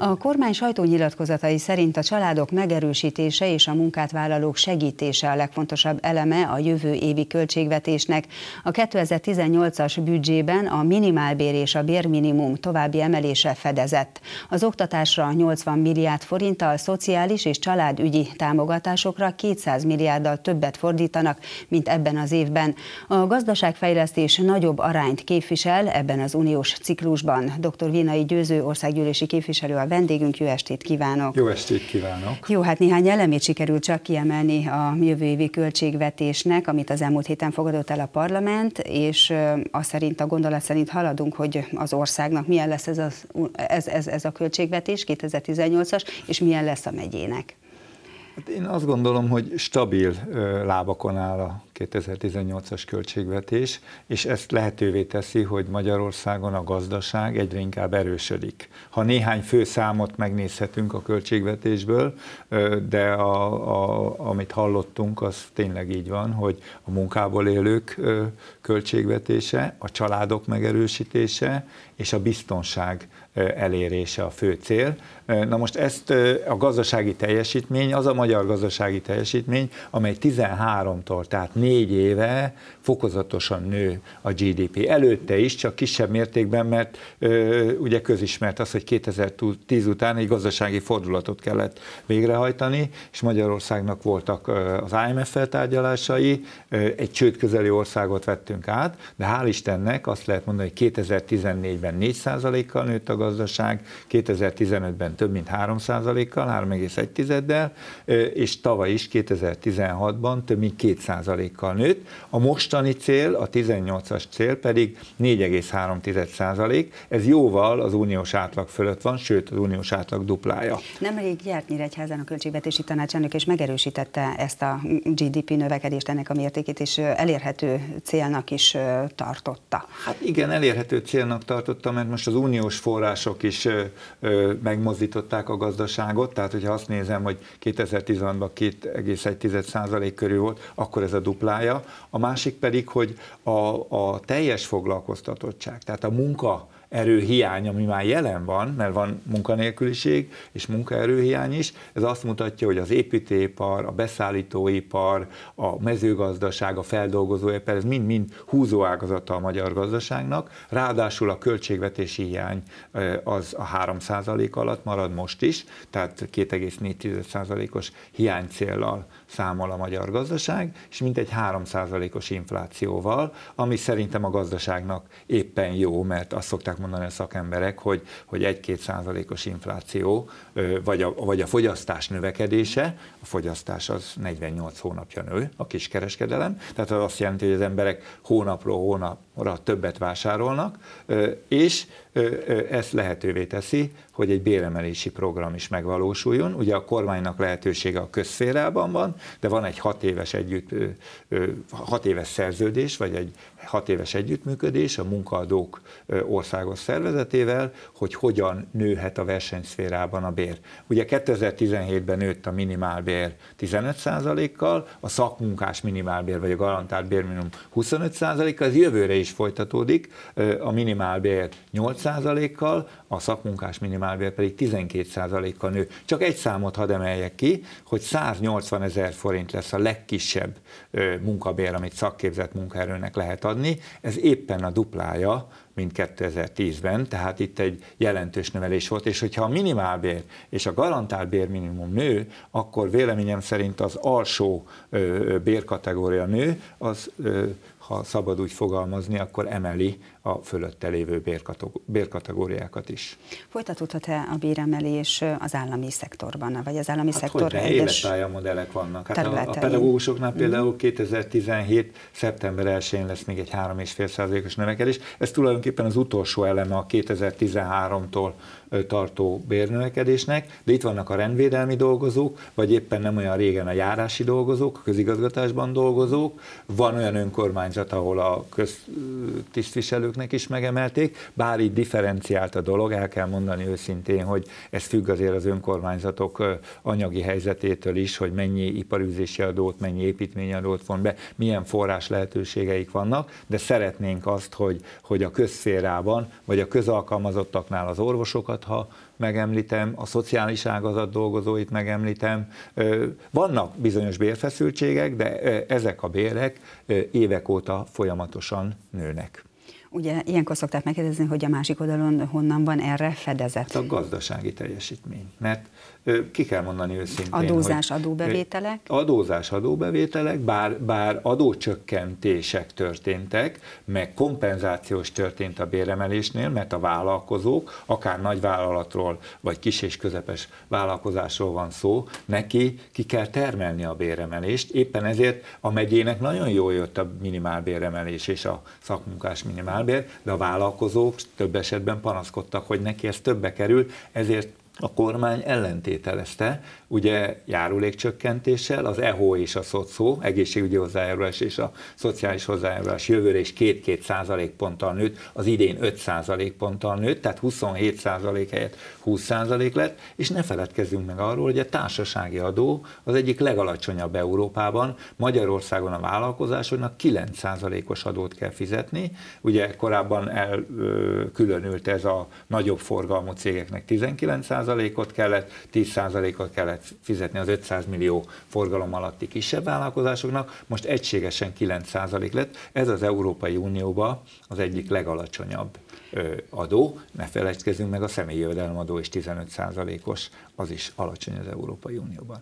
A kormány sajtónyilatkozatai szerint a családok megerősítése és a munkátvállalók segítése a legfontosabb eleme a jövő évi költségvetésnek. A 2018-as büdzsében a minimálbér és a bérminimum további emelése fedezett. Az oktatásra 80 milliárd forinttal, szociális és családügyi támogatásokra 200 milliárddal többet fordítanak, mint ebben az évben. A gazdaságfejlesztés nagyobb arányt képvisel ebben az uniós ciklusban. Dr. Vinai Győző országgyűlési képviselő a vendégünk. Jó estét kívánok! Jó estét kívánok! Jó, hát néhány elemét sikerült csak kiemelni a jövő évi költségvetésnek, amit az elmúlt héten fogadott el a parlament, és az szerint, a gondolat szerint haladunk, hogy az országnak milyen lesz ez a, ez, ez, ez a költségvetés 2018-as, és milyen lesz a megyének. Hát én azt gondolom, hogy stabil lábakon áll a 2018-as költségvetés, és ezt lehetővé teszi, hogy Magyarországon a gazdaság egyre inkább erősödik. Ha néhány fő számot megnézhetünk a költségvetésből, de a, a, amit hallottunk, az tényleg így van, hogy a munkából élők költségvetése, a családok megerősítése és a biztonság elérése a fő cél. Na most ezt a gazdasági teljesítmény, az a magyar gazdasági teljesítmény, amely 13-tól, tehát 4 négy éve fokozatosan nő a GDP. Előtte is, csak kisebb mértékben, mert ö, ugye közismert az, hogy 2010 után egy gazdasági fordulatot kellett végrehajtani, és Magyarországnak voltak az imf feltárgyalásai, egy csőd közeli országot vettünk át, de hál' Istennek azt lehet mondani, hogy 2014-ben 4%-kal nőtt a gazdaság, 2015-ben több mint 3%-kal, 3,1-del, és tavaly is 2016-ban több mint 2%-kal kal nőtt, a mostani cél, a 18-as cél pedig 4,3 ez jóval az uniós átlag fölött van, sőt az uniós átlag duplája. Nemrég járt Nyíregyházán a költségvetési tanácsának, és megerősítette ezt a GDP növekedést, ennek a mértékét, és elérhető célnak is tartotta. Hát igen, elérhető célnak tartotta, mert most az uniós források is megmozdították a gazdaságot, tehát hogyha azt nézem, hogy 2016-ban 2,1 körül volt, akkor ez a dupla duplája, a másik pedig, hogy a, a teljes foglalkoztatottság, tehát a munka munkaerőhiány, ami már jelen van, mert van munkanélküliség és munkaerőhiány is, ez azt mutatja, hogy az építőipar, a beszállítóipar, a mezőgazdaság, a feldolgozóipar, ez mind-mind ágazata a magyar gazdaságnak, ráadásul a költségvetési hiány az a 3 alatt marad most is, tehát 2,4%-os hiánycéllal számol a magyar gazdaság, és mintegy 3%-os inflációval, ami szerintem a gazdaságnak éppen jó, mert azt szokták szokták mondani a szakemberek, hogy, hogy 1-2 százalékos infláció, vagy a, vagy a fogyasztás növekedése, a fogyasztás az 48 hónapja nő, a kiskereskedelem, tehát az azt jelenti, hogy az emberek hónapról hónap ra többet vásárolnak, és ezt lehetővé teszi, hogy egy béremelési program is megvalósuljon. Ugye a kormánynak lehetősége a közszférában van, de van egy hat éves, együtt, hat éves szerződés, vagy egy hat éves együttműködés a munkaadók országos szervezetével, hogy hogyan nőhet a versenyszférában a bér. Ugye 2017-ben nőtt a minimálbér 15%-kal, a szakmunkás minimálbér vagy a garantált bérminimum 25%-kal, ez jövőre is is folytatódik, a minimálbér 8%-kal, a szakmunkás minimálbér pedig 12%-kal nő. Csak egy számot hadd emeljek ki, hogy 180 ezer forint lesz a legkisebb munkabér, amit szakképzett munkaerőnek lehet adni, ez éppen a duplája mint 2010-ben, tehát itt egy jelentős növelés volt, és hogyha a minimálbér és a garantált bérminimum nő, akkor véleményem szerint az alsó bérkategória nő, az ha szabad úgy fogalmazni, akkor emeli a fölötte lévő bérkategóriákat is. Folytatódhat-e a béremelés az állami szektorban, vagy az állami hát szektor hogyne, egyes modellek vannak. Hát a, a pedagógusoknál mhm. például 2017. szeptember 1-én lesz még egy 3,5%-os növekedés. Ez tulajdonképpen tulajdonképpen az utolsó eleme a 2013-tól tartó bérnövekedésnek, de itt vannak a rendvédelmi dolgozók, vagy éppen nem olyan régen a járási dolgozók, a közigazgatásban dolgozók, van olyan önkormányzat, ahol a köztisztviselőknek is megemelték, bár így differenciált a dolog, el kell mondani őszintén, hogy ez függ azért az önkormányzatok anyagi helyzetétől is, hogy mennyi iparűzési adót, mennyi építményadót von be, milyen forrás lehetőségeik vannak, de szeretnénk azt, hogy, hogy a köz szférában, vagy a közalkalmazottaknál az orvosokat, ha megemlítem, a szociális ágazat dolgozóit megemlítem. Vannak bizonyos bérfeszültségek, de ezek a bérek évek óta folyamatosan nőnek. Ugye ilyenkor szokták megkérdezni, hogy a másik oldalon honnan van erre fedezet? Hát a gazdasági teljesítmény, mert ki kell mondani őszintén, Adózás, hogy, adóbevételek? Adózás, adóbevételek, bár, bár adócsökkentések történtek, meg kompenzációs történt a béremelésnél, mert a vállalkozók, akár nagy vállalatról, vagy kis és közepes vállalkozásról van szó, neki ki kell termelni a béremelést, éppen ezért a megyének nagyon jól jött a minimálbéremelés és a szakmunkás minimál minimálbért, de a vállalkozók több esetben panaszkodtak, hogy neki ez többe kerül, ezért a kormány ellentételezte, ugye járulékcsökkentéssel, az EHO és a SZOCO, egészségügyi hozzájárulás és a szociális hozzájárulás jövőre is 2-2 százalékponttal nőtt, az idén 5 százalékponttal nőtt, tehát 27 százalék helyett 20 százalék lett, és ne feledkezzünk meg arról, hogy a társasági adó az egyik legalacsonyabb Európában, Magyarországon a vállalkozásoknak 9 százalékos adót kell fizetni, ugye korábban elkülönült ez a nagyobb forgalmú cégeknek 19 10%-ot kellett, 10%-ot kellett fizetni az 500 millió forgalom alatti kisebb vállalkozásoknak, most egységesen 9% lett, ez az Európai Unióban az egyik legalacsonyabb adó, ne felejtkezzünk meg, a személyi jövedelemadó is 15%-os az is alacsony az Európai Unióban.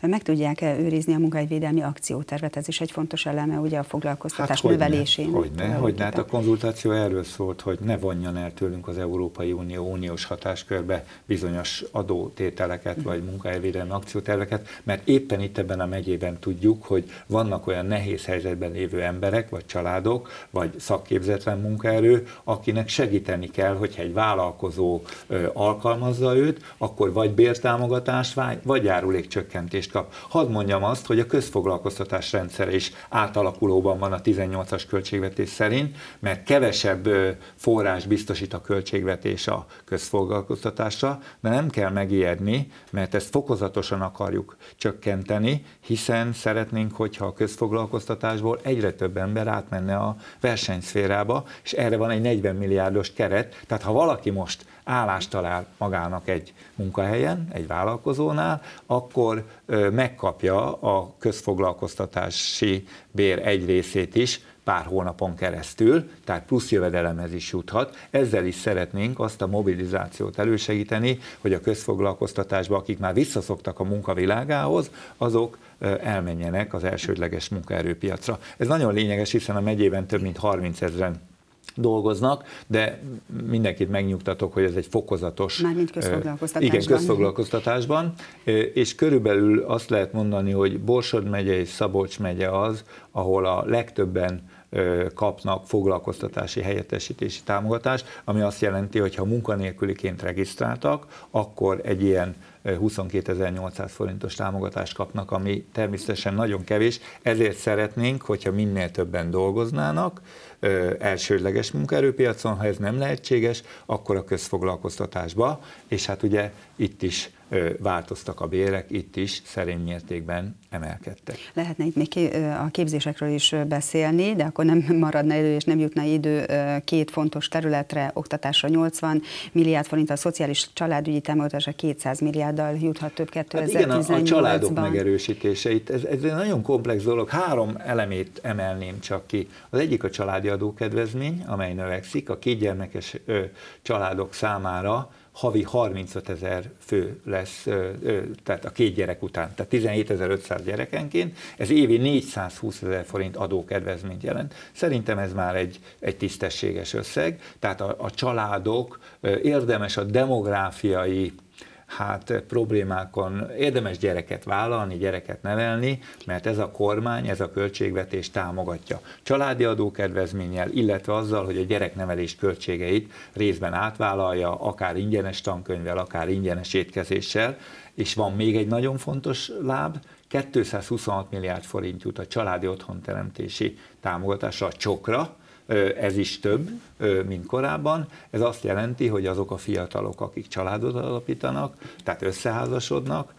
Meg tudják -e őrizni a munkahelyvédelmi akciótervet? Ez is egy fontos eleme ugye a foglalkoztatás hát, növelésén. ne. Hogy ne. Hát a konzultáció erről szólt, hogy ne vonjon el tőlünk az Európai Unió uniós hatáskörbe bizonyos adótételeket hmm. vagy munkahelyvédelmi akcióterveket, mert éppen itt ebben a megyében tudjuk, hogy vannak olyan nehéz helyzetben lévő emberek, vagy családok, vagy szakképzetlen munkaerő, akinek segíteni kell, hogyha egy vállalkozó ö, alkalmazza őt, akkor vagy bért támogatást vagy járulékcsökkentést kap. Hadd mondjam azt, hogy a közfoglalkoztatás rendszere is átalakulóban van a 18-as költségvetés szerint, mert kevesebb forrás biztosít a költségvetés a közfoglalkoztatásra, de nem kell megijedni, mert ezt fokozatosan akarjuk csökkenteni, hiszen szeretnénk, hogyha a közfoglalkoztatásból egyre több ember átmenne a versenyszférába, és erre van egy 40 milliárdos keret, tehát ha valaki most állást talál magának egy munkahelyen, egy vállalkozónál, akkor megkapja a közfoglalkoztatási bér egy részét is pár hónapon keresztül, tehát plusz jövedelemhez is juthat. Ezzel is szeretnénk azt a mobilizációt elősegíteni, hogy a közfoglalkoztatásba, akik már visszaszoktak a munkavilágához, azok elmenjenek az elsődleges munkaerőpiacra. Ez nagyon lényeges, hiszen a megyében több mint 30 ezeren dolgoznak, de mindenkit megnyugtatok, hogy ez egy fokozatos... Mármint közfoglalkoztatásban. Igen, közfoglalkoztatásban, és körülbelül azt lehet mondani, hogy Borsod megye és Szabolcs megye az, ahol a legtöbben kapnak foglalkoztatási helyettesítési támogatást, ami azt jelenti, hogy ha munkanélküliként regisztráltak, akkor egy ilyen 22.800 forintos támogatást kapnak, ami természetesen nagyon kevés, ezért szeretnénk, hogyha minél többen dolgoznának, elsődleges munkaerőpiacon, ha ez nem lehetséges, akkor a közfoglalkoztatásba, és hát ugye itt is változtak a bérek, itt is szerény mértékben emelkedtek. Lehetne itt még a képzésekről is beszélni, de akkor nem maradna idő és nem jutna idő két fontos területre, oktatásra 80 milliárd forint, a szociális családügyi támogatása 200 milliárddal juthat több 2018-ban. Hát igen, a, a családok megerősítése itt, ez, ez egy nagyon komplex dolog, három elemét emelném csak ki. Az egyik a családi adókedvezmény, amely növekszik, a kétgyermekes családok számára havi 35 ezer fő lesz, tehát a két gyerek után, tehát 17.500 gyerekenként, ez évi 420 ezer forint adókedvezményt jelent. Szerintem ez már egy, egy tisztességes összeg, tehát a, a családok érdemes a demográfiai hát problémákon érdemes gyereket vállalni, gyereket nevelni, mert ez a kormány, ez a költségvetés támogatja. Családi adókedvezménnyel, illetve azzal, hogy a gyereknevelés költségeit részben átvállalja, akár ingyenes tankönyvvel, akár ingyenes étkezéssel, és van még egy nagyon fontos láb, 226 milliárd forint jut a családi otthonteremtési támogatásra a csokra, ez is több, mint korábban. Ez azt jelenti, hogy azok a fiatalok, akik családot alapítanak, tehát összeházasodnak,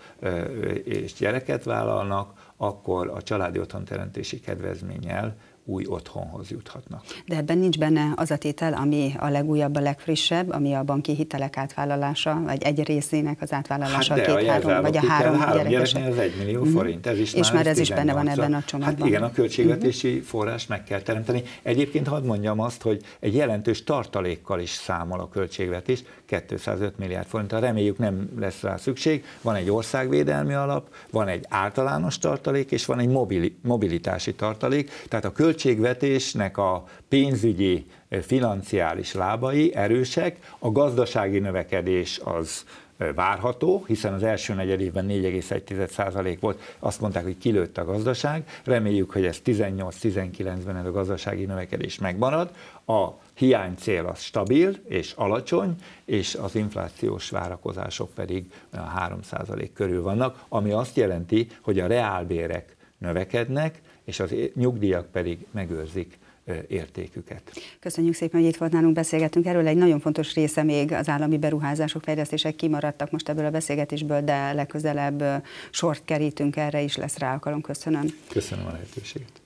és gyereket vállalnak, akkor a családi otthon teremtési kedvezménnyel új otthonhoz juthatnak. De ebben nincs benne az a tétel, ami a legújabb, a legfrissebb, ami a banki hitelek átvállalása, vagy egy részének az átvállalása hát a két-három, vagy a három, három gyerekes. ez egy millió mhm. forint, ez is És már ez, ez is benne van ebben a csomagban. Hát igen, a mhm. költségvetési uh-huh. forrás meg kell teremteni. Egyébként hadd mondjam azt, hogy egy jelentős tartalékkal is számol a költségvetés, 205 milliárd forint, reméljük nem lesz rá szükség. Van egy országvédelmi alap, van egy általános tartalék, és van egy mobili, mobilitási tartalék, tehát a költség költségvetésnek a pénzügyi, financiális lábai erősek, a gazdasági növekedés az várható, hiszen az első negyed évben 4,1% volt, azt mondták, hogy kilőtt a gazdaság, reméljük, hogy ez 18-19-ben ez a gazdasági növekedés megmarad, a hiány cél az stabil és alacsony, és az inflációs várakozások pedig 3% körül vannak, ami azt jelenti, hogy a reálbérek növekednek, és az nyugdíjak pedig megőrzik értéküket. Köszönjük szépen, hogy itt volt nálunk, beszélgettünk erről. Egy nagyon fontos része még az állami beruházások, fejlesztések kimaradtak most ebből a beszélgetésből, de legközelebb sort kerítünk erre is, lesz rá alkalom. Köszönöm. Köszönöm a lehetőséget.